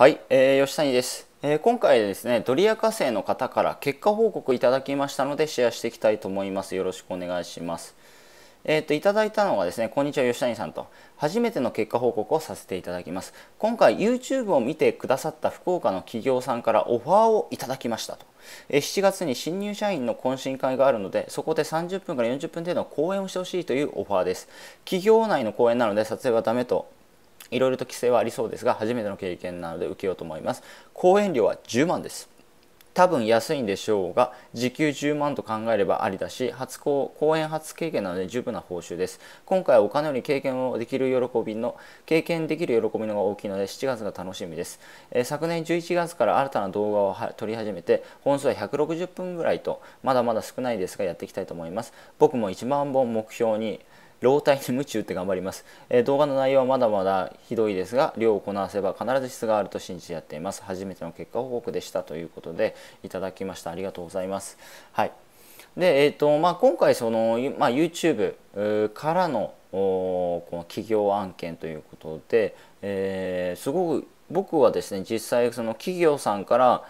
はい、えー、吉谷です、えー、今回ですねドリア火星の方から結果報告いただきましたのでシェアしていきたいと思いますよろしくお願いしますえーと、いただいたのがですね、こんにちは吉谷さんと、初めての結果報告をさせていただきます。今回、YouTube を見てくださった福岡の企業さんからオファーをいただきましたと。え7月に新入社員の懇親会があるので、そこで30分から40分程度の講演をしてほしいというオファーです。企業内の講演なので撮影はダメといろいろと規制はありそうですが初めての経験なので受けようと思います講演料は10万です多分安いんでしょうが時給10万と考えればありだし初公講演初経験なので十分な報酬です今回はお金より経験をできる喜びの経験できる喜びのが大きいので7月が楽しみです、えー、昨年11月から新たな動画を撮り始めて本数は160分ぐらいとまだまだ少ないですがやっていきたいと思います僕も1万本目標に老体に夢中って頑張ります、えー、動画の内容はまだまだひどいですが量をこなせば必ず質があると信じてやっています初めての結果報告でしたということでいただきましたありがとうございますはいでえーとまあ、今回その、まあ、YouTube からのこの企業案件ということで、えー、すごく僕はですね実際その企業さんから、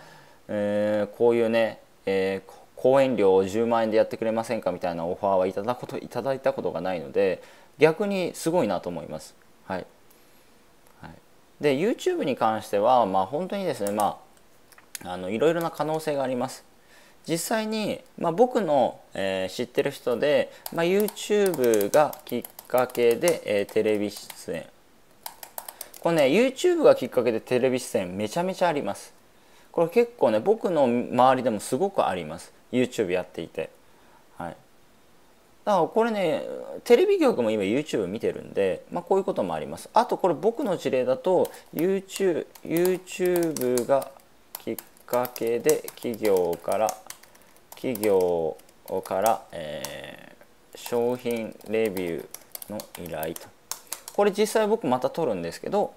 えー、こういうね、えー、講演料を10万円でやってくれませんかみたいなオファーはいただこといただいたことがないので逆にすごいなと思います。はい、はい、で YouTube に関しては、まあ、本当にですね、まあ、あのいろいろな可能性があります。実際に、まあ、僕の、えー、知ってる人で、まあ、YouTube がきっかけで、えー、テレビ出演これね YouTube がきっかけでテレビ出演めちゃめちゃありますこれ結構ね僕の周りでもすごくあります YouTube やっていて、はい、だからこれねテレビ局も今 YouTube 見てるんで、まあ、こういうこともありますあとこれ僕の事例だと YouTube, YouTube がきっかけで企業から企業から、えー、商品レビューの依頼とこれ実際僕また取るんですけど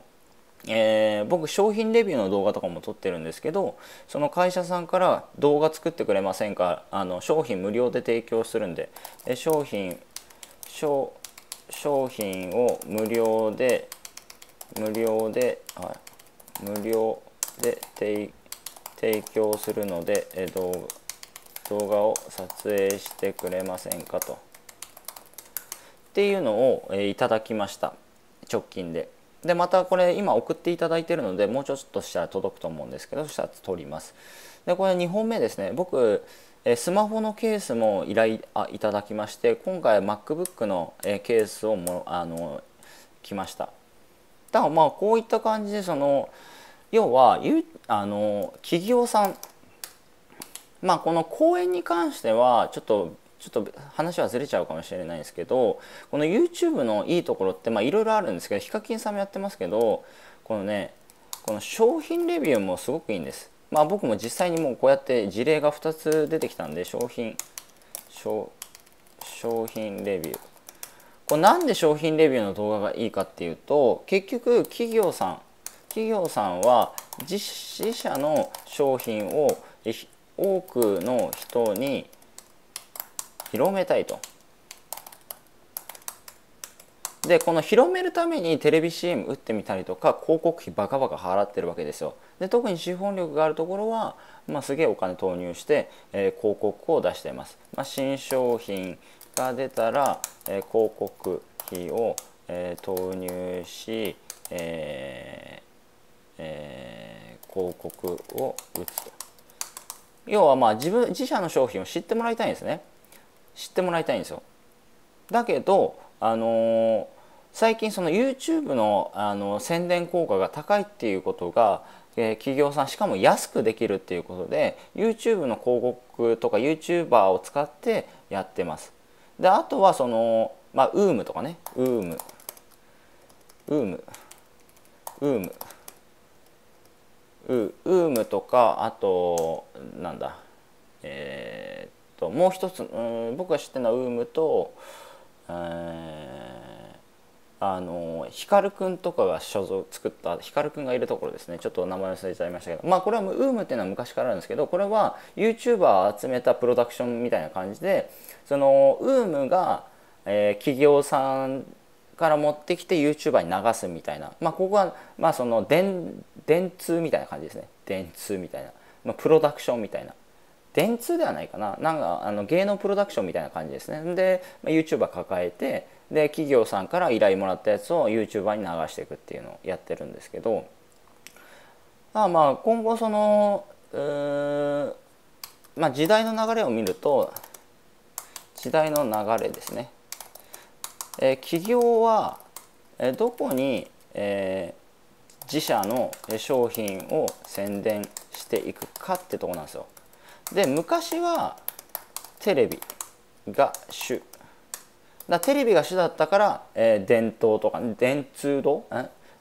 えー、僕商品レビューの動画とかも撮ってるんですけどその会社さんから動画作ってくれませんかあの商品無料で提供するんでで商品商品を無料で無料で、はい、無料で提供するのでえ動動画を撮影してくれませんかとっていうのを、えいただきました直近で。でまたこれ今送っていただいてるのでもうちょっとしたら届くと思うんですけどそしたら取りますでこれ2本目ですね僕スマホのケースも依頼あいただきまして今回 MacBook のケースをもあの来ましただからまあこういった感じでその要はあの企業さんまあこの講演に関してはちょっとちょっと話はずれちゃうかもしれないんですけどこの YouTube のいいところっていろいろあるんですけどヒカキンさんもやってますけどこのねこの商品レビューもすごくいいんです。まあ、僕も実際にもうこうやって事例が2つ出てきたんで商品商品レビューこれなんで商品レビューの動画がいいかっていうと結局企業さん企業さんは自社の商品を多くの人に広めたいと。でこの広めるためにテレビ CM 打ってみたりとか広告費バカバカ払ってるわけですよ。で特に資本力があるところは、まあ、すげえお金投入して、えー、広告を出しています。まあ、新商品が出たら、えー、広告費を、えー、投入し、ええー、広告を打つと。要はまあ自分自社の商品を知ってもらいたいんですね。知ってもらいたいんですよ。だけど、あのー、最近その YouTube のあの宣伝効果が高いっていうことが、えー、企業さんしかも安くできるっていうことで YouTube の広告とか YouTuber を使ってやってます。であとはその、まあ、ウームとかねウームウームウームウームとかあとなんだえーもう一つうん僕が知ってるのはウームと、えー、あの光くんとかが所蔵作った光くんがいるところですねちょっと名前忘れちゃいましたけどまあこれはウームっていうのは昔からあるんですけどこれは YouTuber 集めたプロダクションみたいな感じでそのウームが、えー、企業さんから持ってきて YouTuber に流すみたいなまあここはまあその電電通みたいな感じですね電通みたいな、まあ、プロダクションみたいな電通ではないかななんかあの芸能プロダクションみたいな感じですねで、まあ、YouTuber 抱えてで企業さんから依頼もらったやつを YouTuber に流していくっていうのをやってるんですけどあまあ今後そのまあ、時代の流れを見ると時代の流れですね、えー、企業は、えー、どこに、えー、自社の商品を宣伝していくかってとこなんですよ。で昔はテレビが主だテレビが主だったから、えー、伝統とか電通堂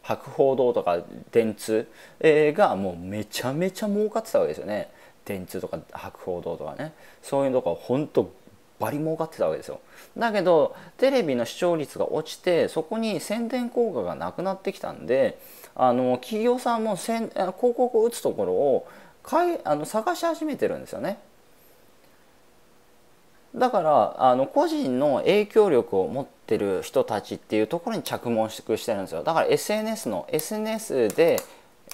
博報堂とか電通、えー、がもうめちゃめちゃ儲かってたわけですよね電通とか博報堂とかねそういうとこ本当バリ儲かってたわけですよだけどテレビの視聴率が落ちてそこに宣伝効果がなくなってきたんであの企業さんもせん広告を打つところをかいあの探し始めてるんですよね。だからあの個人の影響力を持ってる人たちっていうところに着目してるんですよだから SNS の SNS で、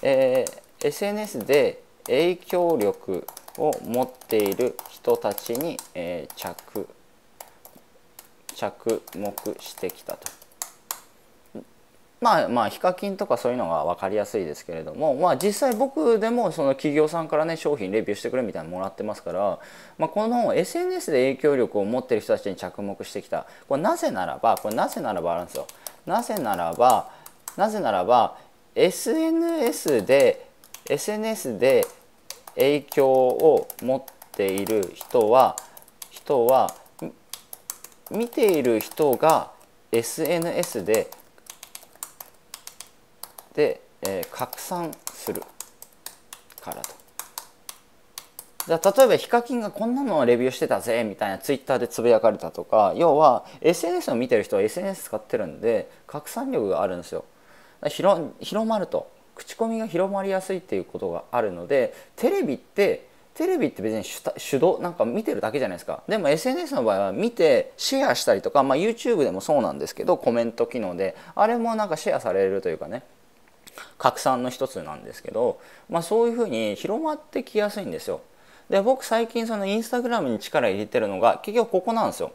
えー、SNS で影響力を持っている人たちに、えー、着着目してきたと。まあまあヒカキンとかそういうのが分かりやすいですけれども、まあ、実際僕でもその企業さんからね商品レビューしてくれみたいなのもらってますから、まあ、この SNS で影響力を持ってる人たちに着目してきたこれなぜならばこれなぜならばあるんですよなぜならばなぜならば SNS で SNS で影響を持っている人は人は見ている人が SNS でて、えー、拡散するからと。じゃ例えばヒカキンがこんなのをレビューしてたぜみたいなツイッターでつぶやかれたとか要は SNS を見てる人は SNS 使ってるんで拡散力があるんですよ。広広まると口コミが広まりやすいっていうことがあるのでテレビってテレビって別に主導なんか見てるだけじゃないですかでも SNS の場合は見てシェアしたりとか、まあ、YouTube でもそうなんですけどコメント機能であれもなんかシェアされるというかね拡散の一つなんですけど、まあ、そういうふうに広まってきやすいんですよ。で僕最近そのインスタグラムに力入れてるのが結局ここなんですよ。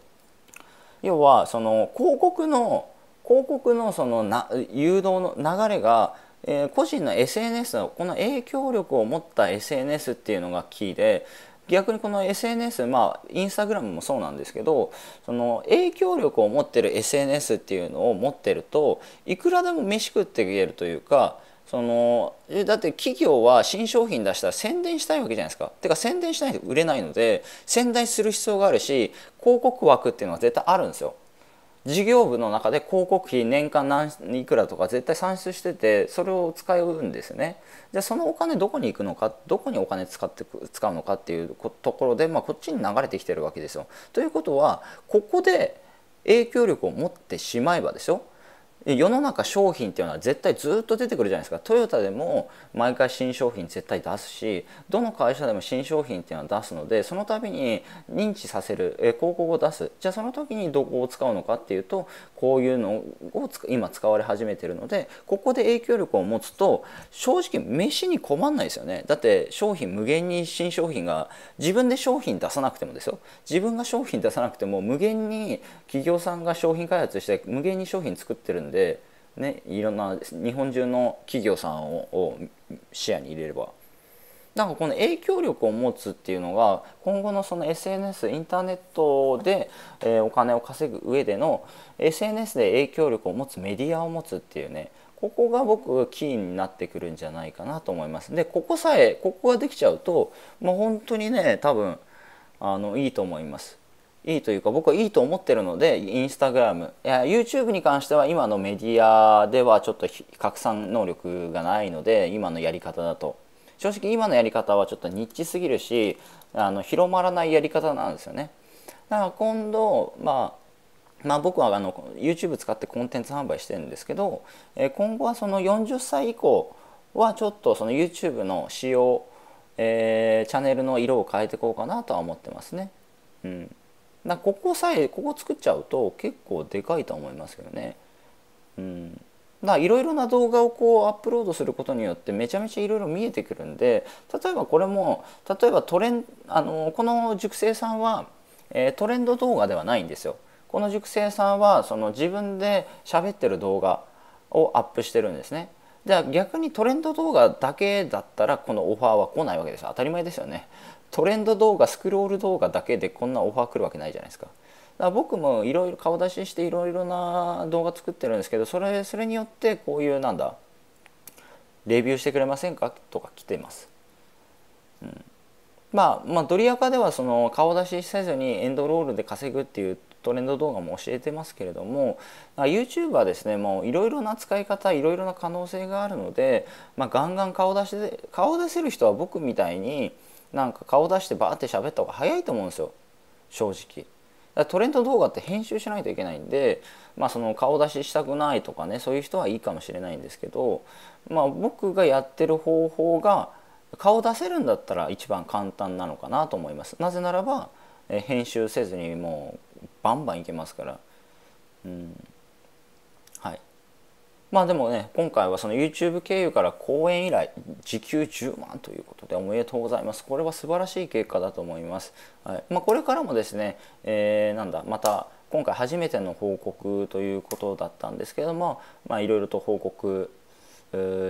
要はその広告の広告のそのな誘導の流れが、えー、個人の SNS のこの影響力を持った SNS っていうのがキーで逆にこの SNS まあインスタグラムもそうなんですけどその影響力を持ってる SNS っていうのを持ってるといくらでも飯食って言えるというかそのだって企業は新商品出したら宣伝したいわけじゃないですか。てか宣伝しないと売れないので宣伝する必要があるし広告枠っていうのは絶対あるんですよ。事業部の中で広告費年間何いくらとか絶対算出しててそれを使うんですねじゃあそのお金どこに行くのかどこにお金使って使うのかっていうところで、まあ、こっちに流れてきてるわけですよ。ということはここで影響力を持ってしまえばですよ世の中商品っていうのは絶対ずっと出てくるじゃないですかトヨタでも毎回新商品絶対出すしどの会社でも新商品っていうのは出すのでその度に認知させるえ広告を出すじゃあその時にどこを使うのかっていうとこういうのを今使われ始めてるのでここで影響力を持つと正直飯に困んないですよねだって商品無限に新商品が自分で商品出さなくてもですよ自分が商品出さなくても無限に企業さんが商品開発して無限に商品作ってるんでで、ね、いろんな日本中の企業さんを視野に入れればなんかこの影響力を持つっていうのが今後のその SNS インターネットで、えお金を稼ぐ上での SNS で影響力を持つメディアを持つっていうねここが僕キーになってくるんじゃないかなと思います。でここさえここができちゃうともう本当にね多分あのいいと思います。いいというか僕はいいと思ってるのでインスタグラムいや YouTube に関しては今のメディアではちょっと拡散能力がないので今のやり方だと正直今のやり方はちょっとニッチすぎるしあの広まらないやり方なんですよねだから今度、まあ、まあ僕はあの YouTube 使ってコンテンツ販売してるんですけど今後はその40歳以降はちょっとその YouTube の仕様、えー、チャンネルの色を変えていこうかなとは思ってますね。うんなここさえここ作っちゃうと結構でかいと思いますけどね。うんいろいろな動画をこうアップロードすることによってめちゃめちゃいろいろ見えてくるんで例えばこれも例えばトレンあのこの塾生さんは、えー、トレンド動画ではないんですよ。この塾生さんはその自分で喋ってる動画をアップしてるんですね。じゃあ逆にトレンド動画だけだったらこのオファーは来ないわけです当たり前ですよね。トレンド動画スクロール動画だけでこんなオファー来るわけないじゃないですか。だから僕もいろいろ顔出ししていろいろな動画作ってるんですけどそれそれによってこういうなんだレビューしてくれませんかとか来てます。うん、まあまあドリアカではその顔出しせずにエンドロールで稼ぐっていうトレンド動画も教えてますけれども YouTube はですねもういろいろな使い方いろいろな可能性があるので、まあ、ガンガン顔出しで顔出せる人は僕みたいになんか顔出してバーって喋った方が早いと思うんですよ正直。トレンド動画って編集しないといけないんで、まあ、その顔出ししたくないとかねそういう人はいいかもしれないんですけど、まあ、僕がやってる方法が顔出せるんだったら一番簡単なのかなと思います。なぜならば、え編集せずにもうバンバンいけますから。うんまあでもね今回はその YouTube 経由から講演以来時給10万ということでおめでとうございますこれは素晴らしい結果だと思います、はいまあ、これからもですね、えー、なんだまた今回初めての報告ということだったんですけどもいろいろと報告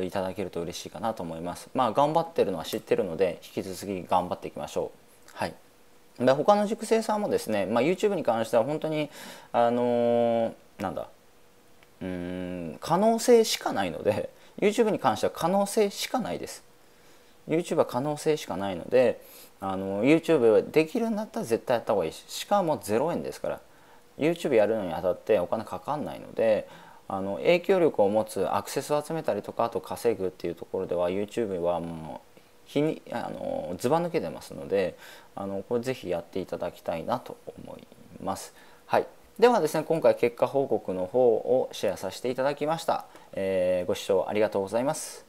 いただけると嬉しいかなと思いますまあ頑張ってるのは知ってるので引き続き頑張っていきましょうはいで他の塾生さんもですね、まあ、YouTube に関しては本当にあのー、なんだうん可能性しかないので YouTube に関しては可能性しかないです YouTube は可能性しかないのであの YouTube はできるんだったら絶対やった方がいいししかも0円ですから YouTube やるのにあたってお金かかんないのであの影響力を持つアクセスを集めたりとかあと稼ぐっていうところでは YouTube はもう日にあのずば抜けてますのであのこれぜひやっていただきたいなと思います。はいではですね今回結果報告の方をシェアさせていただきました、えー、ご視聴ありがとうございます